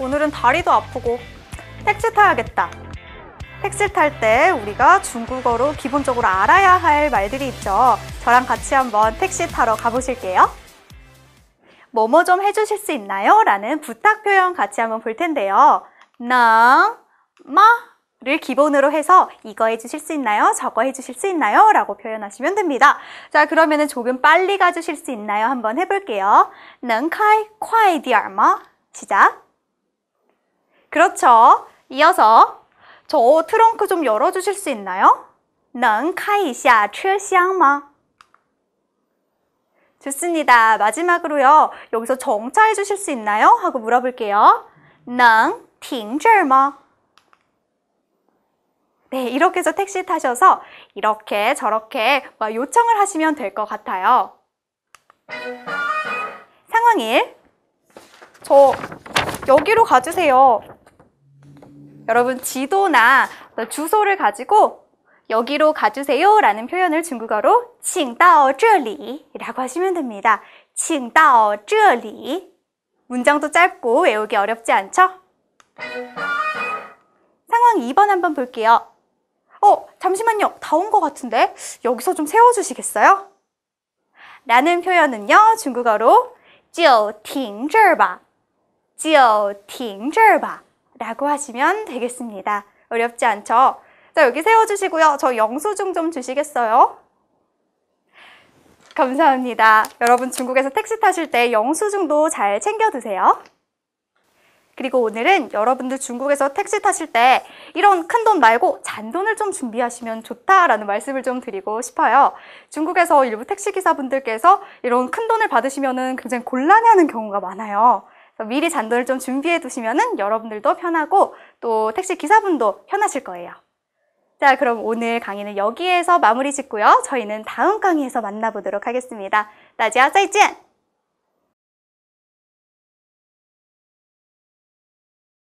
오늘은 다리도 아프고 택시 타야겠다. 택시 탈 때 우리가 중국어로 기본적으로 알아야 할 말들이 있죠. 저랑 같이 한번 택시 타러 가보실게요. 뭐뭐 좀 해주실 수 있나요? 라는 부탁 표현 같이 한번 볼 텐데요. 낭, 마, 를 기본으로 해서 이거 해주실 수 있나요? 저거 해주실 수 있나요? 라고 표현하시면 됩니다. 자, 그러면은 조금 빨리 가주실 수 있나요? 한번 해볼게요. 낭카이 콰이디点마 시작. 그렇죠. 이어서 저 트렁크 좀 열어주실 수 있나요? 能开一下车厢吗? 좋습니다. 마지막으로요. 여기서 정차해 주실 수 있나요? 하고 물어볼게요. 能停这儿吗? 네, 이렇게 해서 택시 타셔서 이렇게 저렇게 뭐 요청을 하시면 될 것 같아요. 상황 1. 저 여기로 가주세요. 여러분 지도나 주소를 가지고 여기로 가주세요 라는 표현을 중국어로 请到这里 라고 하시면 됩니다. 请到这里 문장도 짧고 외우기 어렵지 않죠? 상황 2번 한번 볼게요. 어, 잠시만요. 다 온 것 같은데 여기서 좀 세워주시겠어요? 라는 표현은요. 중국어로 就停这儿吧.就停这儿吧. 라고 하시면 되겠습니다. 어렵지 않죠? 자, 여기 세워주시고요. 저 영수증 좀 주시겠어요? 감사합니다. 여러분 중국에서 택시 타실 때 영수증도 잘 챙겨 드세요. 그리고 오늘은 여러분들 중국에서 택시 타실 때 이런 큰 돈 말고 잔돈을 좀 준비하시면 좋다라는 말씀을 좀 드리고 싶어요. 중국에서 일부 택시기사분들께서 이런 큰 돈을 받으시면 굉장히 곤란해하는 경우가 많아요. 미리 잔돈을 좀 준비해 두시면은 여러분들도 편하고 또 택시 기사분도 편하실 거예요. 자, 그럼 오늘 강의는 여기에서 마무리 짓고요. 저희는 다음 강의에서 만나보도록 하겠습니다. 다지아 짜이찐!